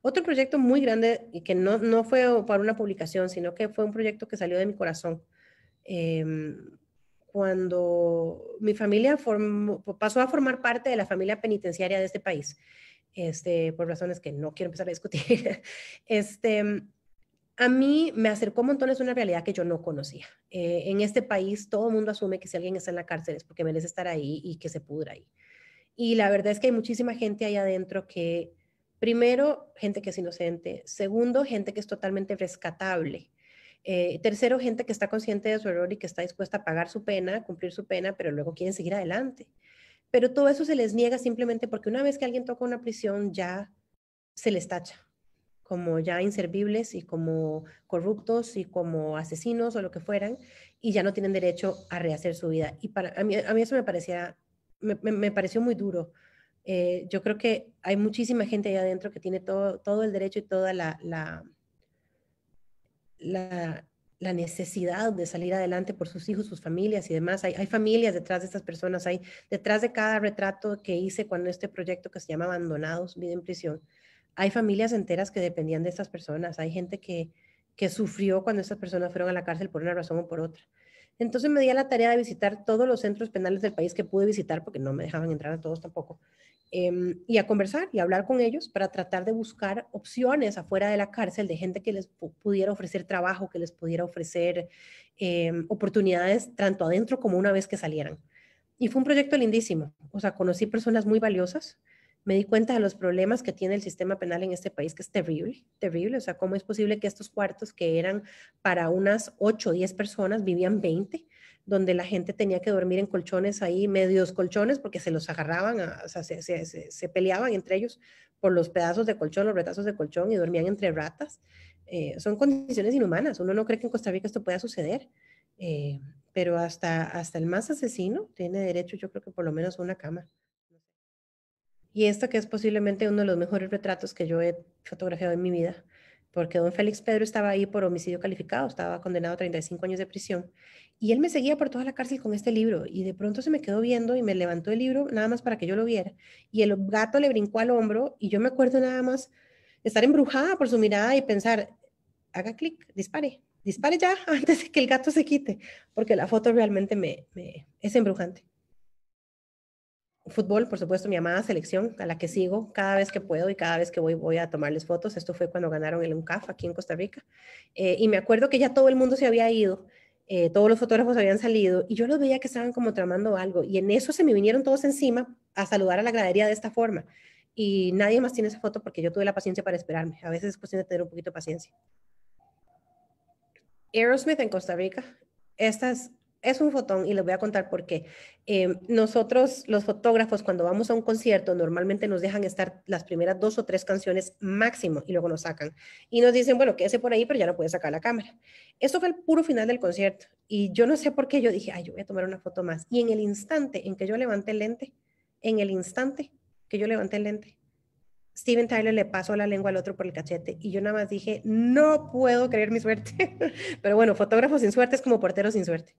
Otro proyecto muy grande y que no, no fue para una publicación, sino que fue un proyecto que salió de mi corazón. Em, cuando mi familia pasó a formar parte de la familia penitenciaria de este país, este, por razones que no quiero empezar a discutir, este, a mí me acercó un montones una realidad que yo no conocía. Eh, en este país todo el mundo asume que si alguien está en la cárcel es porque merece estar ahí y que se pudra ahí. Y la verdad es que hay muchísima gente ahí adentro que Primero, gente que es inocente. Segundo, gente que es totalmente rescatable. Eh, tercero, gente que está consciente de su error y que está dispuesta a pagar su pena, cumplir su pena, pero luego quieren seguir adelante. Pero todo eso se les niega simplemente porque una vez que alguien toca una prisión ya se les tacha como ya inservibles y como corruptos y como asesinos o lo que fueran, y ya no tienen derecho a rehacer su vida. Y para a mí, eso me parecía, me pareció muy duro, eh, yo creo que hay muchísima gente allá adentro que tiene todo, el derecho y toda la, necesidad de salir adelante por sus hijos, sus familias y demás. Hay, familias detrás de estas personas, hay detrás de cada retrato que hice cuando este proyecto que se llama Abandonados, vive en Prisión, hay familias enteras que dependían de estas personas, hay gente que sufrió cuando estas personas fueron a la cárcel por una razón o por otra. Entonces me di a la tarea de visitar todos los centros penales del país que pude visitar, porque no me dejaban entrar a todos tampoco, em, y a conversar y hablar con ellos para tratar de buscar opciones afuera de la cárcel de gente que les pudiera ofrecer trabajo, que les pudiera ofrecer em, oportunidades tanto adentro como una vez que salieran. Y fue un proyecto lindísimo, o sea, conocí personas muy valiosas me di cuenta de los problemas que tiene el sistema penal en este país, que es terrible, terrible. O sea, ¿cómo es posible que estos cuartos que eran para unas 8 o 10 personas vivían 20? donde la gente tenía que dormir en colchones ahí, medios colchones, porque se los agarraban, o sea, se, peleaban entre ellos por los pedazos de colchón, los retazos de colchón y dormían entre ratas. Eh, son condiciones inhumanas. Uno no cree que en Costa Rica esto pueda suceder, eh, pero hasta, hasta el más asesino tiene derecho, yo creo que por lo menos a una cama. Y esto que es posiblemente uno de los mejores retratos que yo he fotografiado en mi vida, porque don Félix Pedro estaba ahí por homicidio calificado, estaba condenado a 35 años de prisión, y él me seguía por toda la cárcel con este libro, y de pronto se me quedó viendo y me levantó el libro nada más para que yo lo viera, y el gato le brincó al hombro, y yo me acuerdo nada más estar embrujada por su mirada y pensar, haga clic, dispare, dispare ya antes de que el gato se quite, porque la foto realmente me, me es embrujante fútbol, por supuesto, mi amada selección, a la que sigo cada vez que puedo y cada vez que voy voy a tomarles fotos. Esto fue cuando ganaron el UNCAF aquí en Costa Rica. Eh, y me acuerdo que ya todo el mundo se había ido, eh, todos los fotógrafos habían salido y yo los veía que estaban como tramando algo. Y en eso se me vinieron todos encima a saludar a la gradería de esta forma. Y nadie más tiene esa foto porque yo tuve la paciencia para esperarme. A veces es cuestión de tener un poquito de paciencia. Aerosmith en Costa Rica. estas es un fotón y les voy a contar por qué. Em, nosotros, los fotógrafos, cuando vamos a un concierto, normalmente nos dejan estar las primeras dos o tres canciones máximo y luego nos sacan. Y nos dicen, bueno, quédese por ahí, pero ya no puede sacar la cámara. Eso fue el puro final del concierto. Y yo no sé por qué yo dije, ay, yo voy a tomar una foto más. Y en el instante en que yo levanté el lente, en el instante que yo levanté el lente, Steven Tyler le pasó la lengua al otro por el cachete y yo nada más dije, no puedo creer mi suerte. Pero bueno, fotógrafo sin suerte es como porteros sin suerte.